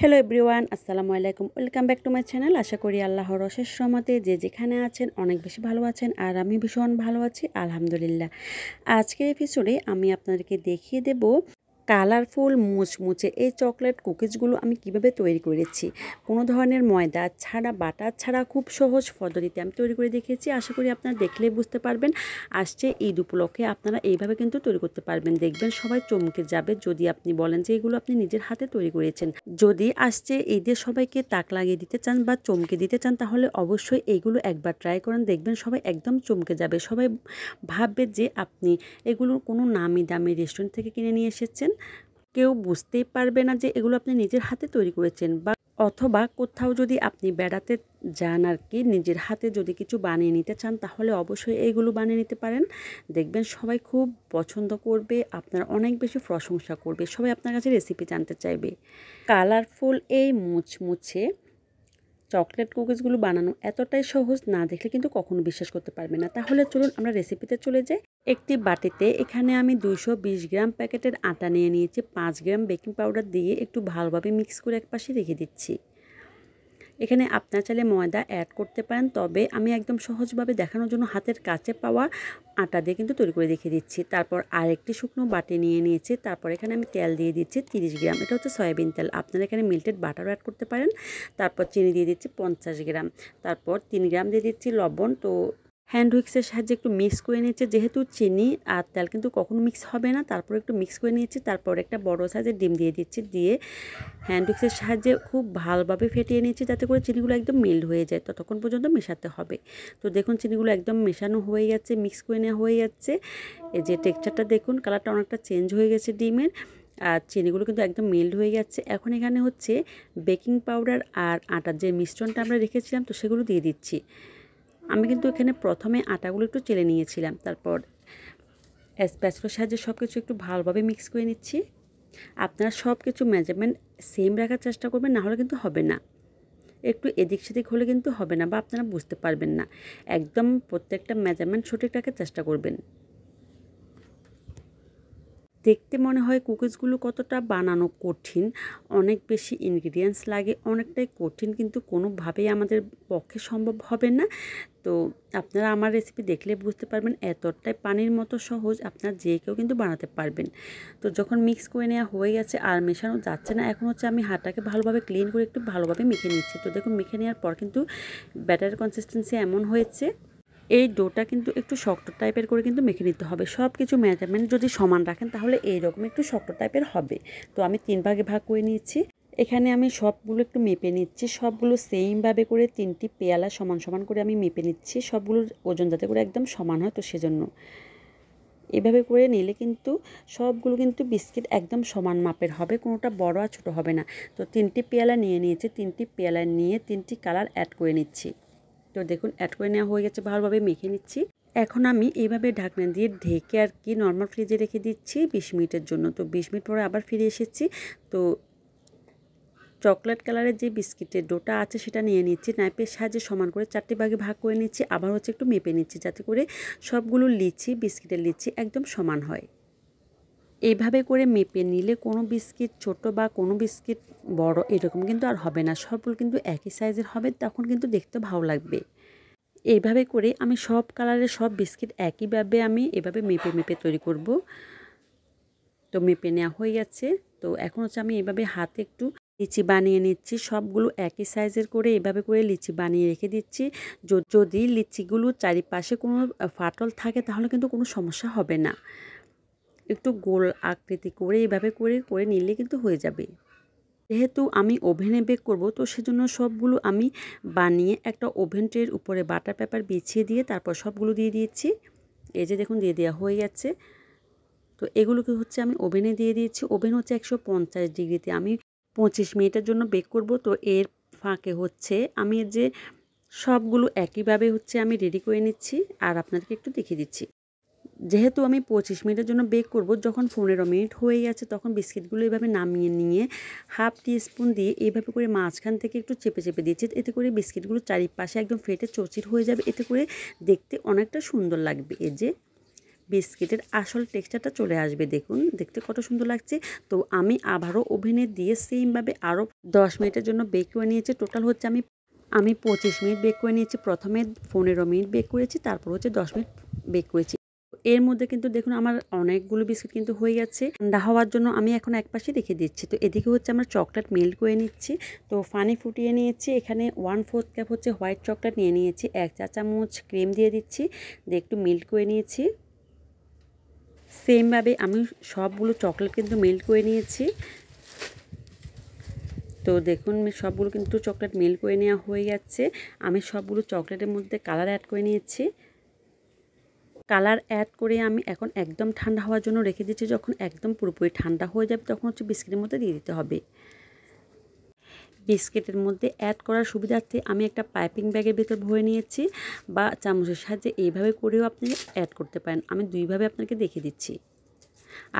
hello everyone আসসালামু আলাইকুম welcome back to my channel আশা করি আল্লাহর অশেষ সমতে যে যেখানে আছেন অনেক বেশি ভালো আছেন আর আমি ভীষণ ভালো আছি আলহামদুলিল্লাহ আজকের এপিসোডে আমি আপনাদেরকে দেখিয়ে দেব কালারফুল মুচমুচে এই চকলেট কুকিজগুলো আমি কিভাবে তৈরি করেছি কোনো ধরনের ময়দা ছাড়া বাটার ছাড়া খুব সহজ পদ্ধতিতে আমি তৈরি করে দেখেছি আশা করি আপনারা দেখলেই বুঝতে পারবেন আসছে ঈদ উপলক্ষে আপনারা এইভাবে কিন্তু তৈরি করতে পারবেন দেখবেন সবাই চমকে যাবে যদি আপনি বলেন যে এগুলো আপনি নিজের হাতে তৈরি করেছেন যদি আসছে ঈদে সবাইকে তাক লাগিয়ে দিতে চান বা চমকে দিতে চান তাহলে অবশ্যই এগুলো একবার ট্রাই করেন দেখবেন সবাই একদম চমকে যাবে সবাই ভাববে যে আপনি এগুলোর কোনো নামি দামি রেস্টুরেন্ট থেকে কিনে নিয়ে এসেছেন কেউ বুঝতেই পারবে না যে এগুলো আপনি নিজের হাতে তৈরি করেছেন বা অথবা কোথাও যদি আপনি বেড়াতে যান আর কি নিজের হাতে যদি কিছু বানিয়ে নিতে চান তাহলে অবশ্যই এইগুলো বানিয়ে নিতে পারেন দেখবেন সবাই খুব পছন্দ করবে আপনার অনেক বেশি প্রশংসা করবে সবাই আপনার কাছে রেসিপি জানতে চাইবে কালারফুল এই মুচমুছে চকলেট কুকিজগুলো বানানো এতটাই সহজ না দেখলে কিন্তু কখনো বিশ্বাস করতে পারবে না তাহলে চলুন আমরা রেসিপিতে চলে যাই একটি বাটিতে এখানে আমি দুশো গ্রাম প্যাকেটের আটা নিয়ে নিয়েছি পাঁচ গ্রাম বেকিং পাউডার দিয়ে একটু ভালোভাবে মিক্স করে একপাশে রেখে দিচ্ছি এখানে আপনার চাইলে ময়দা অ্যাড করতে পারেন তবে আমি একদম সহজভাবে দেখানোর জন্য হাতের কাছে পাওয়া আটা দিয়ে কিন্তু তৈরি করে দেখিয়ে দিচ্ছি তারপর আরেকটি শুকনো বাটি নিয়ে নিয়েছি তারপর এখানে আমি তেল দিয়ে দিচ্ছি 30 গ্রাম এটা হচ্ছে সয়াবিন তেল আপনারা এখানে মিল্টেড বাটারও অ্যাড করতে পারেন তারপর চিনি দিয়ে দিচ্ছি পঞ্চাশ গ্রাম তারপর তিন গ্রাম দিয়ে দিচ্ছি লবণ তো হ্যান্ড উইক্সের সাহায্যে একটু মিক্স করে নিয়েছে যেহেতু চিনি আর তেল কিন্তু কখনো মিক্স হবে না তারপর একটু মিক্স করে নিয়েছি তারপর একটা বড় সাইজের ডিম দিয়ে দিচ্ছি দিয়ে হ্যান্ড উইক্সের সাহায্যে খুব ভালোভাবে ফেটিয়ে নিয়েছি যাতে করে চিনিগুলো একদম মিল্ড হয়ে যায় ততক্ষণ পর্যন্ত মেশাতে হবে তো দেখুন চিনিগুলো একদম মেশানো হয়ে যাচ্ছে মিক্স করে নেওয়া হয়ে যাচ্ছে এই যে টেক্সচারটা দেখুন কালারটা অনেকটা চেঞ্জ হয়ে গেছে ডিমের আর চিনিগুলো কিন্তু একদম মেল্ড হয়ে যাচ্ছে এখন এখানে হচ্ছে বেকিং পাউডার আর আটার যে মিশ্রণটা আমরা রেখেছিলাম তো সেগুলো দিয়ে দিচ্ছি আমি কিন্তু এখানে প্রথমে আটাগুলো একটু চেলে নিয়েছিলাম তারপর স্প্যাচুলোর সাহায্যে সব কিছু একটু ভালোভাবে মিক্স করে নিচ্ছি আপনারা সব কিছু মেজারমেন্ট সেম রাখার চেষ্টা করবেন না হলে কিন্তু হবে না একটু এদিক সেদিক হলে কিন্তু হবে না বা আপনারা বুঝতে পারবেন না একদম প্রত্যেকটা মেজারমেন্ট সঠিক রাখার চেষ্টা করবেন দেখতে মনে হয় কুকিজগুলো কতটা বানানো কঠিন অনেক বেশি ইনগ্রিডিয়েন্টস লাগে অনেকটাই কঠিন কিন্তু কোনোভাবেই আমাদের পক্ষে সম্ভব হবে না তো আপনারা আমার রেসিপি দেখলে বুঝতে পারবেন এতটাই পানির মতো সহজ আপনার যে কেউ কিন্তু বানাতে পারবেন তো যখন মিক্স করে নেওয়া হয়ে গেছে আর মেশানো যাচ্ছে না এখন হচ্ছে আমি হাঁটাকে ভালোভাবে ক্লিন করে একটু ভালোভাবে মেখে নিচ্ছি তো দেখুন মেখে নেওয়ার পর কিন্তু ব্যাটারের কনসিস্টেন্সি এমন হয়েছে এই ডোটা কিন্তু একটু শক্ত টাইপের করে কিন্তু মেখে নিতে হবে সব কিছু মেজারমেন্ট যদি সমান রাখেন তাহলে এইরকম একটু শক্ত টাইপের হবে তো আমি তিন ভাগে ভাগ করে নিয়েছি এখানে আমি সবগুলো একটু মেপে নিচ্ছি সবগুলো সেমভাবে করে তিনটি পেয়ালা সমান সমান করে আমি মেপে নিচ্ছি সবগুলোর ওজন যাতে করে একদম সমান হয় তো সেজন্য এভাবে করে নিলে কিন্তু সবগুলো কিন্তু বিস্কিট একদম সমান মাপের হবে কোনোটা বড় আর ছোটো হবে না তো তিনটি পেয়ালা নিয়ে নিয়েছি তিনটি পেয়ালা নিয়ে তিনটি কালার অ্যাড করে নিচ্ছি তো দেখুন অ্যাড করে নেওয়া হয়ে গেছে ভালোভাবে মেখে নিচ্ছি এখন আমি এইভাবে ঢাকনা দিয়ে ঢেকে আর কি নর্মাল ফ্রিজে রেখে দিচ্ছি বিশ মিনিটের জন্য তো বিশ মিনিট পরে আবার ফিরে এসেছি তো চকলেট কালারের যে বিস্কিটের ডোটা আছে সেটা নিয়ে নিচ্ছি নাইপের সাহায্যে সমান করে চারটি ভাগে ভাগ করে নিচ্ছি আবার হচ্ছে একটু মেপে নিচ্ছি যাতে করে সবগুলো লিচি বিস্কিটের লিচি একদম সমান হয় এইভাবে করে মেপে নিলে কোনো বিস্কিট ছোট বা কোনো বিস্কিট বড় এরকম কিন্তু আর হবে না সবগুলো কিন্তু একই সাইজের হবে তখন কিন্তু দেখতে ভালো লাগবে এইভাবে করে আমি সব কালারের সব বিস্কিট একইভাবে আমি এভাবে মেপে মেপে তৈরি করব তো মেপে নেওয়া হয়ে গেছে তো এখন হচ্ছে আমি এভাবে হাতে একটু লিচি বানিয়ে নিচ্ছি সবগুলো একই সাইজের করে এভাবে করে লিচি বানিয়ে রেখে দিচ্ছি যদি লিচিগুলো চারিপাশে কোনো ফাটল থাকে তাহলে কিন্তু কোনো সমস্যা হবে না একটু গোল আকৃতি করে এভাবে করে করে নিলে কিন্তু হয়ে যাবে যেহেতু আমি ওভেনে বেক করব তো সেজন্য সবগুলো আমি বানিয়ে একটা ওভেন ট্রের উপরে বাটার পেপার বিছিয়ে দিয়ে তারপর সবগুলো দিয়ে দিয়েছি এই যে দেখুন দিয়ে দেওয়া হয়ে যাচ্ছে তো এগুলোকে হচ্ছে আমি ওভেনে দিয়ে দিয়েছি ওভেন হচ্ছে একশো পঞ্চাশ ডিগ্রিতে আমি পঁচিশ মিনিটের জন্য বেক করব তো এর ফাঁকে হচ্ছে আমি যে সবগুলো একইভাবে হচ্ছে আমি রেডি করে নিচ্ছি আর আপনাদেরকে একটু দেখিয়ে দিচ্ছি যেহেতু আমি পঁচিশ মিনিটের জন্য বেক করব যখন পনেরো মিনিট হয়ে গেছে তখন বিস্কিটগুলো এভাবে নামিয়ে নিয়ে হাফ স্পুন দিয়ে এইভাবে করে মাঝখান থেকে একটু চেপে চেপে দিয়েছি এতে করে বিস্কিটগুলো চারিপাশে একদম ফেটে চচির হয়ে যাবে এতে করে দেখতে অনেকটা সুন্দর লাগবে এ যে বিস্কিটের আসল টেক্সচারটা চলে আসবে দেখুন দেখতে কত সুন্দর লাগছে তো আমি আবারও ওভেনে দিয়ে সেমভাবে আরও দশ মিনিটের জন্য বেক করে নিয়েছি টোটাল হচ্ছে আমি আমি পঁচিশ মিনিট বেক করে নিয়েছি প্রথমে পনেরো মিনিট বেক করেছি তারপর হচ্ছে দশ মিনিট বেক করেছি এর মধ্যে কিন্তু দেখুন আমার অনেকগুলো বিস্কুট কিন্তু হয়ে গেছে ঠান্ডা হওয়ার জন্য আমি এখন এক পাশে রেখে দিচ্ছি তো এদিকে হচ্ছে আমরা চকলেট মেল্ট করে নিচ্ছি তো ফানি ফুটিয়ে নিয়েছি এখানে ওয়ান ফোর্থ কাপ হচ্ছে হোয়াইট চকলেট নিয়ে নিয়েছি এক চা চামচ ক্রিম দিয়ে দিচ্ছি দিয়ে একটু মেল্ট করে নিয়েছি সেমভাবে আমি সবগুলো চকলেট কিন্তু মেল্ট করে নিয়েছি তো দেখুন সবগুলো কিন্তু চকলেট মেল্ট করে নেওয়া হয়ে যাচ্ছে আমি সবগুলো চকলেটের মধ্যে কালার অ্যাড করে নিয়েছি কালার অ্যাড করে আমি এখন একদম ঠান্ডা হওয়ার জন্য রেখে দিচ্ছি যখন একদম পুরোপুরি ঠান্ডা হয়ে যাবে তখন হচ্ছে বিস্কিটের মধ্যে দিয়ে দিতে হবে বিস্কিটের মধ্যে অ্যাড করার সুবিধার্থে আমি একটা পাইপিং ব্যাগের ভিতর ভরে নিয়েছি বা চামচের সাহায্যে এইভাবে করেও আপনি অ্যাড করতে পারেন আমি দুইভাবে আপনাকে দেখিয়ে দিচ্ছি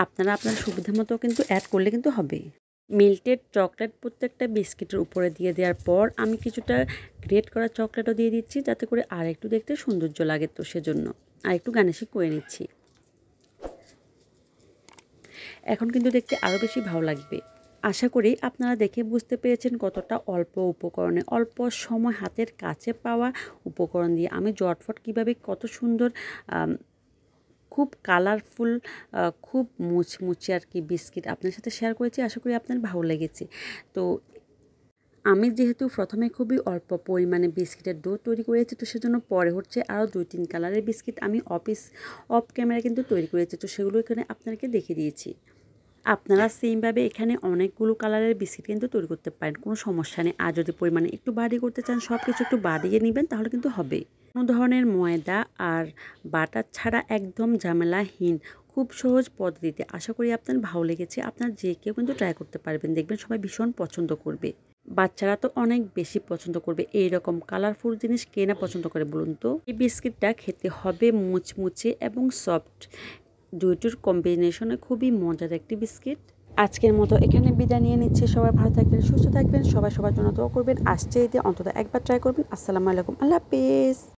আপনারা আপনার সুবিধা মতো কিন্তু অ্যাড করলে কিন্তু হবে মিল্টেড চকলেট প্রত্যেকটা বিস্কিটের উপরে দিয়ে দেওয়ার পর আমি কিছুটা গ্রেট করা চকলেটও দিয়ে দিচ্ছি যাতে করে আর একটু দেখতে সৌন্দর্য লাগে তো সেজন্য আর একটু গানেশি করে নিচ্ছি এখন কিন্তু দেখতে আরও বেশি ভালো লাগবে আশা করি আপনারা দেখে বুঝতে পেরেছেন কতটা অল্প উপকরণে অল্প সময় হাতের কাছে পাওয়া উপকরণ দিয়ে আমি জটফট কিভাবে কত সুন্দর খুব কালারফুল খুব মুচমুচে আর কি বিস্কিট আপনার সাথে শেয়ার করেছি আশা করি আপনার ভালো লেগেছে তো আমি যেহেতু প্রথমে খুবই অল্প পরিমাণে বিস্কিটের ডো তৈরি করেছি তো সেজন্য পরে হচ্ছে আরও দুই তিন কালারের বিস্কিট আমি অফিস অফ ক্যামেরা কিন্তু তৈরি করেছি তো সেগুলো এখানে আপনাকে দেখে দিয়েছি আপনারা সেমভাবে এখানে অনেকগুলো কালারের বিস্কিট কিন্তু তৈরি করতে পারেন কোনো সমস্যা নেই আর যদি পরিমাণে একটু বাড়িয়ে করতে চান সব কিছু একটু বাড়িয়ে নেবেন তাহলে কিন্তু হবে কোনো ধরনের ময়দা আর বাটার ছাড়া একদম ঝামেলাহীন খুব সহজ পদ্ধতিতে আশা করি আপনার ভালো লেগেছে আপনার যে কেউ কিন্তু ট্রাই করতে পারবেন দেখবেন সবাই ভীষণ পছন্দ করবে বাচ্চারা তো অনেক বেশি পছন্দ করবে এই রকম কালারফুল জিনিস কে না পছন্দ করে বলুন তো এই বিস্কিটটা খেতে হবে মুচমুচে এবং সফট দুইটুর কম্বিনেশনে খুবই মজার একটি বিস্কিট আজকের মতো এখানে বিদায় নিয়ে নিচ্ছে সবাই ভালো থাকবেন সুস্থ থাকবেন সবাই সবার জন্য তো করবেন আসছে এতে অন্তত একবার ট্রাই করবেন আসসালামু আলাইকুম আল্লাহ হাফেজ